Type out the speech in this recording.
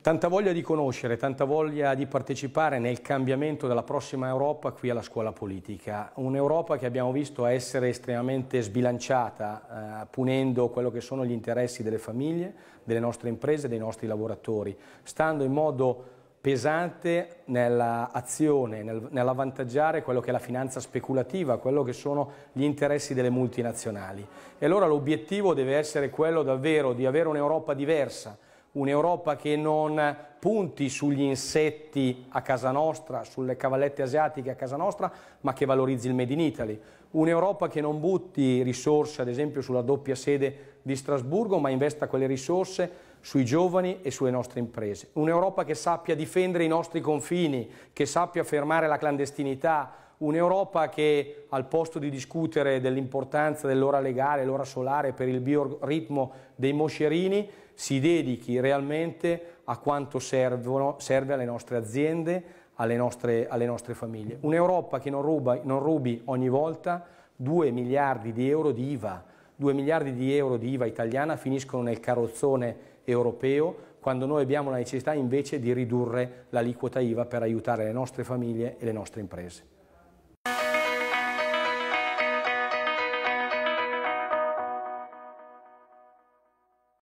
Tanta voglia di conoscere, tanta voglia di partecipare nel cambiamento della prossima Europa qui alla scuola politica. Un'Europa che abbiamo visto essere estremamente sbilanciata, eh, punendo quello che sono gli interessi delle famiglie, delle nostre imprese, dei nostri lavoratori, stando in modo pesante nell'azione, nel, nell'avvantaggiare quello che è la finanza speculativa, quello che sono gli interessi delle multinazionali. E allora l'obiettivo deve essere quello davvero di avere un'Europa diversa, un'Europa che non punti sugli insetti a casa nostra, sulle cavallette asiatiche a casa nostra, ma che valorizzi il Made in Italy. Un'Europa che non butti risorse, ad esempio, sulla doppia sede di Strasburgo, ma investa quelle risorse sui giovani e sulle nostre imprese. Un'Europa che sappia difendere i nostri confini, che sappia fermare la clandestinità, un'Europa che al posto di discutere dell'importanza dell'ora legale, l'ora solare per il bioritmo dei moscerini, si dedichi realmente a quanto servono, serve alle nostre aziende, alle nostre, alle nostre famiglie. Un'Europa che non, ruba, non rubi ogni volta 2 miliardi di euro di IVA, 2 miliardi di euro di IVA italiana finiscono nel carrozzone europeo quando noi abbiamo la necessità invece di ridurre l'aliquota IVA per aiutare le nostre famiglie e le nostre imprese.